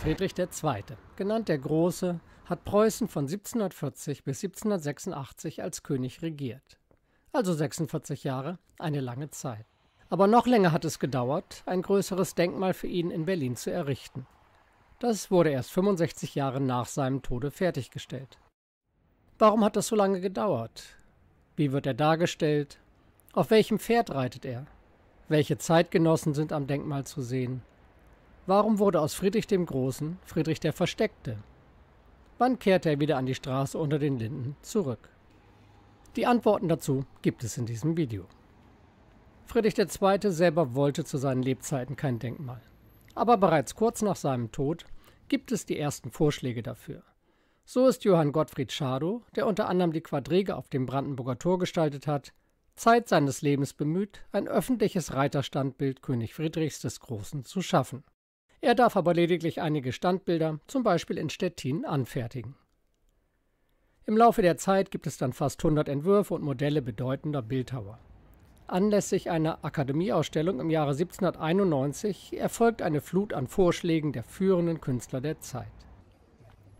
Friedrich II., genannt der Große, hat Preußen von 1740 bis 1786 als König regiert. Also 46 Jahre, eine lange Zeit. Aber noch länger hat es gedauert, ein größeres Denkmal für ihn in Berlin zu errichten. Das wurde erst 65 Jahre nach seinem Tode fertiggestellt. Warum hat das so lange gedauert? Wie wird er dargestellt? Auf welchem Pferd reitet er? Welche Zeitgenossen sind am Denkmal zu sehen? Warum wurde aus Friedrich dem Großen Friedrich der Versteckte? Wann kehrte er wieder an die Straße unter den Linden zurück? Die Antworten dazu gibt es in diesem Video. Friedrich II. selber wollte zu seinen Lebzeiten kein Denkmal. Aber bereits kurz nach seinem Tod gibt es die ersten Vorschläge dafür. So ist Johann Gottfried Schadow, der unter anderem die Quadrige auf dem Brandenburger Tor gestaltet hat, Zeit seines Lebens bemüht, ein öffentliches Reiterstandbild König Friedrichs des Großen zu schaffen. Er darf aber lediglich einige Standbilder, zum Beispiel in Stettin, anfertigen. Im Laufe der Zeit gibt es dann fast 100 Entwürfe und Modelle bedeutender Bildhauer. Anlässlich einer Akademieausstellung im Jahre 1791 erfolgt eine Flut an Vorschlägen der führenden Künstler der Zeit.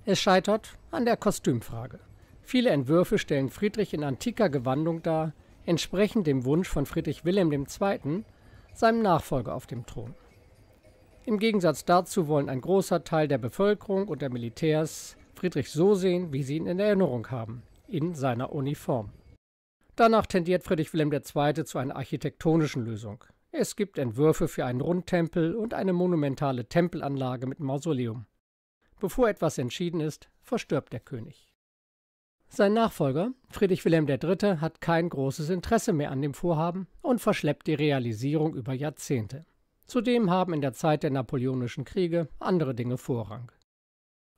Es scheitert an der Kostümfrage. Viele Entwürfe stellen Friedrich in antiker Gewandung dar, entsprechend dem Wunsch von Friedrich Wilhelm II., seinem Nachfolger auf dem Thron. Im Gegensatz dazu wollen ein großer Teil der Bevölkerung und der Militärs Friedrich so sehen, wie sie ihn in Erinnerung haben, in seiner Uniform. Danach tendiert Friedrich Wilhelm II. zu einer architektonischen Lösung. Es gibt Entwürfe für einen Rundtempel und eine monumentale Tempelanlage mit Mausoleum. Bevor etwas entschieden ist, verstirbt der König. Sein Nachfolger, Friedrich Wilhelm III., hat kein großes Interesse mehr an dem Vorhaben und verschleppt die Realisierung über Jahrzehnte. Zudem haben in der Zeit der Napoleonischen Kriege andere Dinge Vorrang.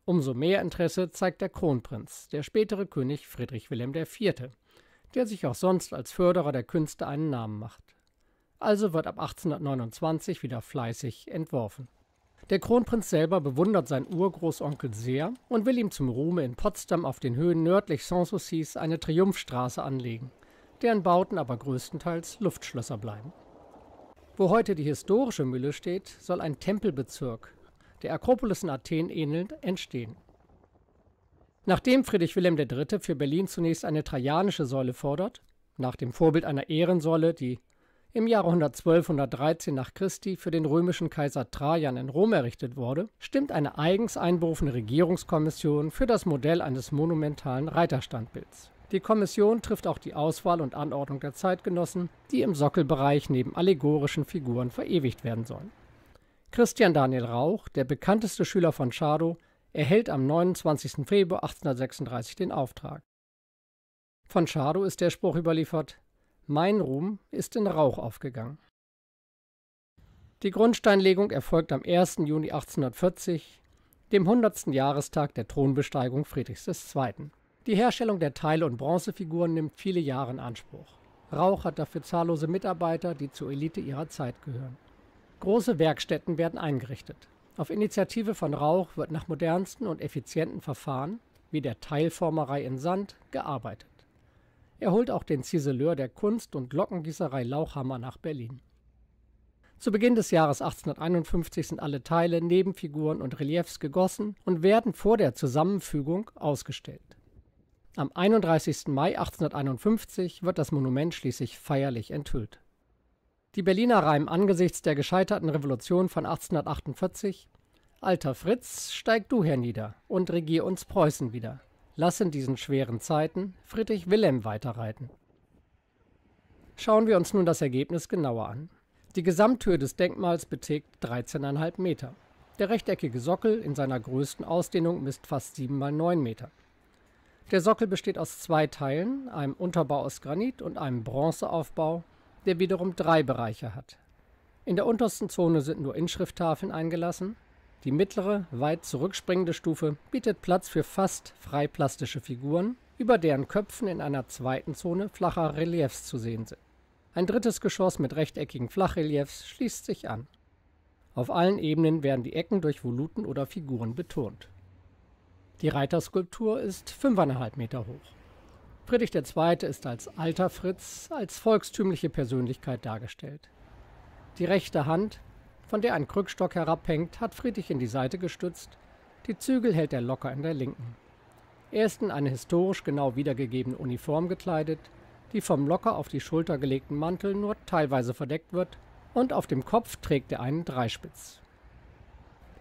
Umso mehr Interesse zeigt der Kronprinz, der spätere König Friedrich Wilhelm IV., der sich auch sonst als Förderer der Künste einen Namen macht. Also wird ab 1829 wieder fleißig entworfen. Der Kronprinz selber bewundert seinen Urgroßonkel sehr und will ihm zum Ruhme in Potsdam auf den Höhen nördlich Sanssoucis eine Triumphstraße anlegen, deren Bauten aber größtenteils Luftschlösser bleiben. Wo heute die historische Mühle steht, soll ein Tempelbezirk, der Akropolis in Athen ähnelnd, entstehen. Nachdem Friedrich Wilhelm III. für Berlin zunächst eine trajanische Säule fordert, nach dem Vorbild einer Ehrensäule, die im Jahre 112, 113 nach Christi für den römischen Kaiser Trajan in Rom errichtet wurde, stimmt eine eigens einberufene Regierungskommission für das Modell eines monumentalen Reiterstandbilds. Die Kommission trifft auch die Auswahl und Anordnung der Zeitgenossen, die im Sockelbereich neben allegorischen Figuren verewigt werden sollen. Christian Daniel Rauch, der bekannteste Schüler von Schadow, erhält am 29. Februar 1836 den Auftrag. Von Schadow ist der Spruch überliefert: Mein Ruhm ist in Rauch aufgegangen. Die Grundsteinlegung erfolgt am 1. Juni 1840, dem 100. Jahrestag der Thronbesteigung Friedrichs II. Die Herstellung der Teile und Bronzefiguren nimmt viele Jahre in Anspruch. Rauch hat dafür zahllose Mitarbeiter, die zur Elite ihrer Zeit gehören. Große Werkstätten werden eingerichtet. Auf Initiative von Rauch wird nach modernsten und effizienten Verfahren, wie der Teilformerei in Sand, gearbeitet. Er holt auch den Ziseleur der Kunst- und Glockengießerei Lauchhammer nach Berlin. Zu Beginn des Jahres 1851 sind alle Teile, Nebenfiguren und Reliefs gegossen und werden vor der Zusammenfügung ausgestellt. Am 31. Mai 1851 wird das Monument schließlich feierlich enthüllt. Die Berliner reimen angesichts der gescheiterten Revolution von 1848 Alter Fritz, steig du hernieder und regier uns Preußen wieder. Lass in diesen schweren Zeiten Friedrich Wilhelm weiterreiten. Schauen wir uns nun das Ergebnis genauer an. Die Gesamthöhe des Denkmals beträgt 13,5 Meter. Der rechteckige Sockel in seiner größten Ausdehnung misst fast 7 mal 9 Meter. Der Sockel besteht aus zwei Teilen, einem Unterbau aus Granit und einem Bronzeaufbau, der wiederum drei Bereiche hat. In der untersten Zone sind nur Inschrifttafeln eingelassen. Die mittlere, weit zurückspringende Stufe bietet Platz für fast frei plastische Figuren, über deren Köpfen in einer zweiten Zone flacher Reliefs zu sehen sind. Ein drittes Geschoss mit rechteckigen Flachreliefs schließt sich an. Auf allen Ebenen werden die Ecken durch Voluten oder Figuren betont. Die Reiterskulptur ist 5,5 Meter hoch. Friedrich II. ist als alter Fritz, als volkstümliche Persönlichkeit dargestellt. Die rechte Hand, von der ein Krückstock herabhängt, hat Friedrich in die Seite gestützt, die Zügel hält er locker in der linken. Er ist in eine historisch genau wiedergegebene Uniform gekleidet, die vom locker auf die Schulter gelegten Mantel nur teilweise verdeckt wird und auf dem Kopf trägt er einen Dreispitz.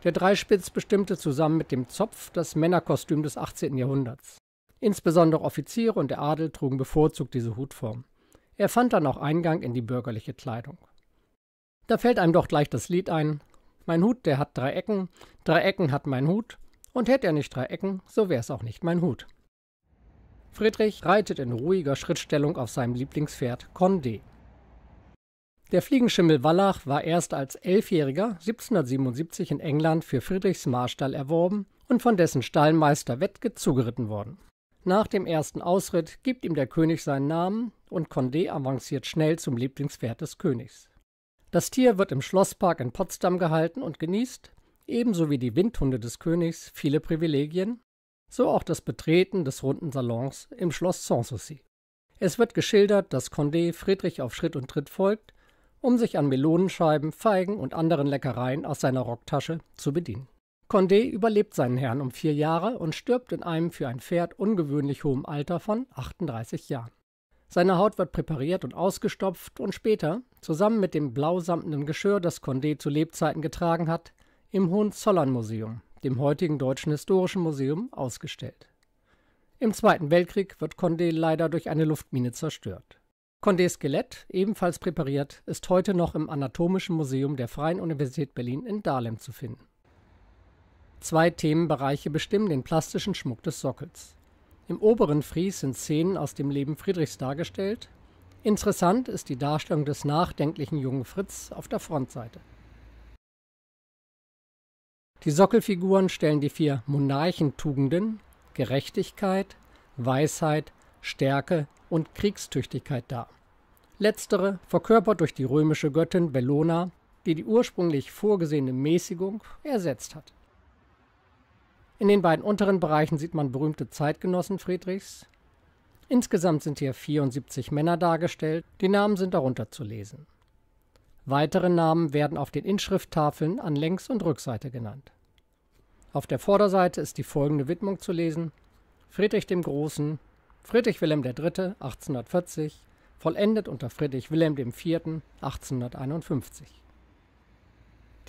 Der Dreispitz bestimmte zusammen mit dem Zopf das Männerkostüm des 18. Jahrhunderts. Insbesondere Offiziere und der Adel trugen bevorzugt diese Hutform. Er fand dann auch Eingang in die bürgerliche Kleidung. Da fällt einem doch gleich das Lied ein. Mein Hut, der hat drei Ecken, drei Ecken hat mein Hut, und hätte er nicht drei Ecken, so wär's auch nicht mein Hut. Friedrich reitet in ruhiger Schrittstellung auf seinem Lieblingspferd Condé. Der Fliegenschimmel Wallach war erst als Elfjähriger 1777 in England für Friedrichs Marstall erworben und von dessen Stallmeister Wettke zugeritten worden. Nach dem ersten Ausritt gibt ihm der König seinen Namen und Condé avanciert schnell zum Lieblingspferd des Königs. Das Tier wird im Schlosspark in Potsdam gehalten und genießt, ebenso wie die Windhunde des Königs, viele Privilegien, so auch das Betreten des runden Salons im Schloss Sanssouci. Es wird geschildert, dass Condé Friedrich auf Schritt und Tritt folgt um sich an Melonenscheiben, Feigen und anderen Leckereien aus seiner Rocktasche zu bedienen. Condé überlebt seinen Herrn um vier Jahre und stirbt in einem für ein Pferd ungewöhnlich hohen Alter von 38 Jahren. Seine Haut wird präpariert und ausgestopft und später, zusammen mit dem blausamtenen Geschirr, das Condé zu Lebzeiten getragen hat, im Hohenzollern-Museum, dem heutigen Deutschen Historischen Museum, ausgestellt. Im Zweiten Weltkrieg wird Condé leider durch eine Luftmine zerstört. Condé Skelett, ebenfalls präpariert, ist heute noch im Anatomischen Museum der Freien Universität Berlin in Dahlem zu finden. Zwei Themenbereiche bestimmen den plastischen Schmuck des Sockels. Im oberen Fries sind Szenen aus dem Leben Friedrichs dargestellt. Interessant ist die Darstellung des nachdenklichen jungen Fritz auf der Frontseite. Die Sockelfiguren stellen die vier Monarchentugenden Gerechtigkeit, Weisheit, Stärke und Kriegstüchtigkeit dar. Letztere verkörpert durch die römische Göttin Bellona, die die ursprünglich vorgesehene Mäßigung ersetzt hat. In den beiden unteren Bereichen sieht man berühmte Zeitgenossen Friedrichs. Insgesamt sind hier 74 Männer dargestellt, die Namen sind darunter zu lesen. Weitere Namen werden auf den Inschrifttafeln an Längs- und Rückseite genannt. Auf der Vorderseite ist die folgende Widmung zu lesen: Friedrich dem Großen, Friedrich Wilhelm III. 1840, vollendet unter Friedrich Wilhelm IV. 1851.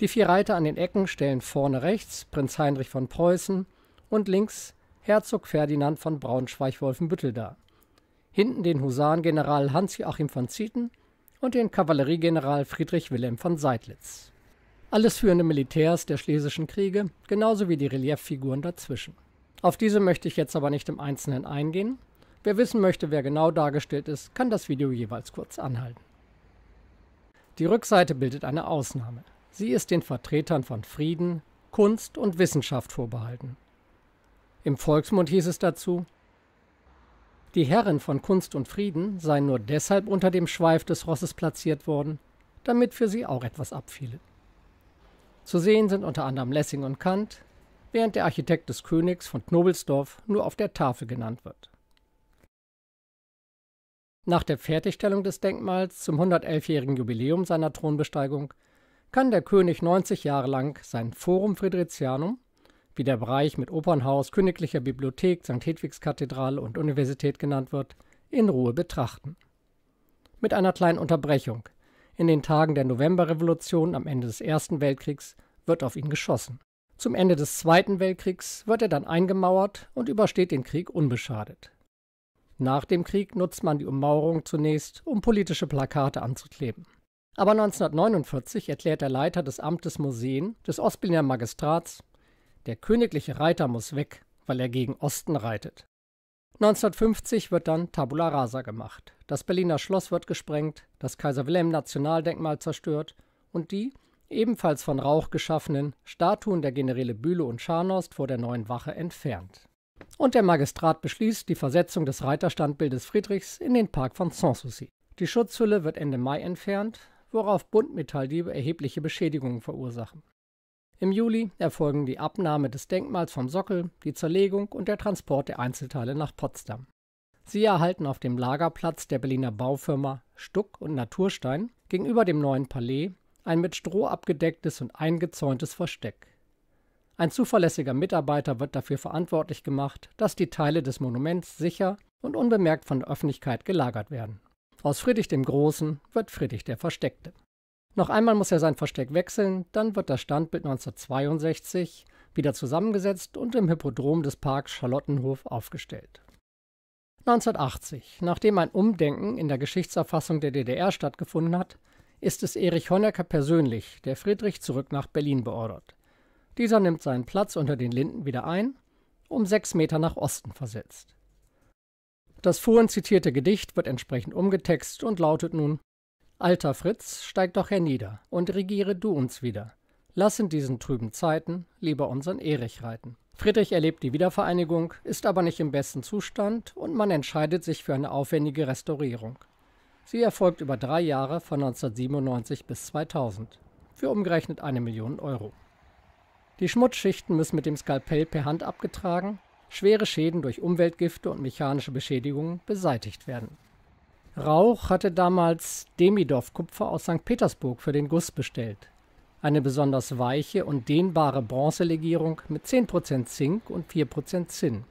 Die vier Reiter an den Ecken stellen vorne rechts Prinz Heinrich von Preußen und links Herzog Ferdinand von Braunschweig-Wolfenbüttel dar. Hinten den Husarengeneral Hans-Joachim von Zieten und den Kavalleriegeneral Friedrich Wilhelm von Seidlitz. Alles führende Militärs der Schlesischen Kriege, genauso wie die Relieffiguren dazwischen. Auf diese möchte ich jetzt aber nicht im Einzelnen eingehen, Wer wissen möchte, wer genau dargestellt ist, kann das Video jeweils kurz anhalten. Die Rückseite bildet eine Ausnahme. Sie ist den Vertretern von Frieden, Kunst und Wissenschaft vorbehalten. Im Volksmund hieß es dazu, die Herren von Kunst und Frieden seien nur deshalb unter dem Schweif des Rosses platziert worden, damit für sie auch etwas abfiele. Zu sehen sind unter anderem Lessing und Kant, während der Architekt des Königs von Knobelsdorf nur auf der Tafel genannt wird. Nach der Fertigstellung des Denkmals zum 111-jährigen Jubiläum seiner Thronbesteigung kann der König 90 Jahre lang sein Forum Friderizianum, wie der Bereich mit Opernhaus, Königlicher Bibliothek, St. Hedwigskathedrale und Universität genannt wird, in Ruhe betrachten. Mit einer kleinen Unterbrechung. In den Tagen der Novemberrevolution am Ende des Ersten Weltkriegs wird auf ihn geschossen. Zum Ende des Zweiten Weltkriegs wird er dann eingemauert und übersteht den Krieg unbeschadet. Nach dem Krieg nutzt man die Ummauerung zunächst, um politische Plakate anzukleben. Aber 1949 erklärt der Leiter des Amtes Museen des Ostberliner Magistrats, der königliche Reiter muss weg, weil er gegen Osten reitet. 1950 wird dann Tabula Rasa gemacht. Das Berliner Schloss wird gesprengt, das Kaiser Wilhelm Nationaldenkmal zerstört und die, ebenfalls von Rauch geschaffenen, Statuen der Generäle Bühle und Scharnost vor der neuen Wache entfernt. Und der Magistrat beschließt die Versetzung des Reiterstandbildes Friedrichs in den Park von Sanssouci. Die Schutzhülle wird Ende Mai entfernt, worauf Buntmetalldiebe erhebliche Beschädigungen verursachen. Im Juli erfolgen die Abnahme des Denkmals vom Sockel, die Zerlegung und der Transport der Einzelteile nach Potsdam. Sie erhalten auf dem Lagerplatz der Berliner Baufirma Stuck und Naturstein gegenüber dem neuen Palais ein mit Stroh abgedecktes und eingezäuntes Versteck. Ein zuverlässiger Mitarbeiter wird dafür verantwortlich gemacht, dass die Teile des Monuments sicher und unbemerkt von der Öffentlichkeit gelagert werden. Aus Friedrich dem Großen wird Friedrich der Versteckte. Noch einmal muss er sein Versteck wechseln, dann wird das Standbild 1962 wieder zusammengesetzt und im Hippodrom des Parks Charlottenhof aufgestellt. 1980, nachdem ein Umdenken in der Geschichtserfassung der DDR stattgefunden hat, ist es Erich Honecker persönlich, der Friedrich zurück nach Berlin beordert. Dieser nimmt seinen Platz unter den Linden wieder ein, um sechs Meter nach Osten versetzt. Das vorhin zitierte Gedicht wird entsprechend umgetext und lautet nun Alter Fritz, steig doch hernieder und regiere du uns wieder. Lass in diesen trüben Zeiten lieber unseren Erich reiten. Friedrich erlebt die Wiedervereinigung, ist aber nicht im besten Zustand und man entscheidet sich für eine aufwendige Restaurierung. Sie erfolgt über drei Jahre von 1997 bis 2000 für umgerechnet eine Million Euro. Die Schmutzschichten müssen mit dem Skalpell per Hand abgetragen, schwere Schäden durch Umweltgifte und mechanische Beschädigungen beseitigt werden. Rauch hatte damals Demidov-Kupfer aus St. Petersburg für den Guss bestellt. Eine besonders weiche und dehnbare Bronzelegierung mit 10% Zink und 4% Zinn.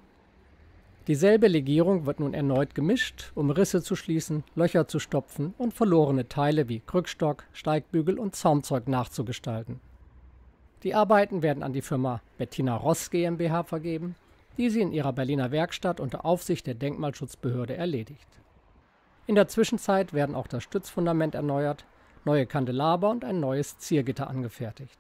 Dieselbe Legierung wird nun erneut gemischt, um Risse zu schließen, Löcher zu stopfen und verlorene Teile wie Krückstock, Steigbügel und Zaumzeug nachzugestalten. Die Arbeiten werden an die Firma Bettina Ross GmbH vergeben, die sie in ihrer Berliner Werkstatt unter Aufsicht der Denkmalschutzbehörde erledigt. In der Zwischenzeit werden auch das Stützfundament erneuert, neue Kandelaber und ein neues Ziergitter angefertigt.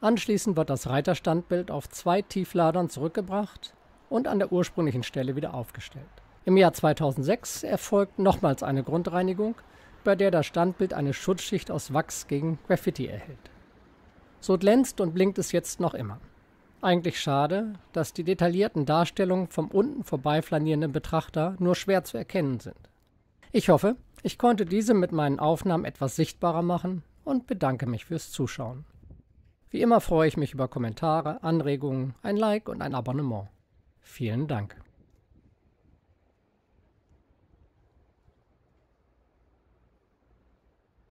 Anschließend wird das Reiterstandbild auf zwei Tiefladern zurückgebracht und an der ursprünglichen Stelle wieder aufgestellt. Im Jahr 2006 erfolgt nochmals eine Grundreinigung, bei der das Standbild eine Schutzschicht aus Wachs gegen Graffiti erhält. So glänzt und blinkt es jetzt noch immer. Eigentlich schade, dass die detaillierten Darstellungen vom unten vorbeiflanierenden Betrachter nur schwer zu erkennen sind. Ich hoffe, ich konnte diese mit meinen Aufnahmen etwas sichtbarer machen und bedanke mich fürs Zuschauen. Wie immer freue ich mich über Kommentare, Anregungen, ein Like und ein Abonnement. Vielen Dank.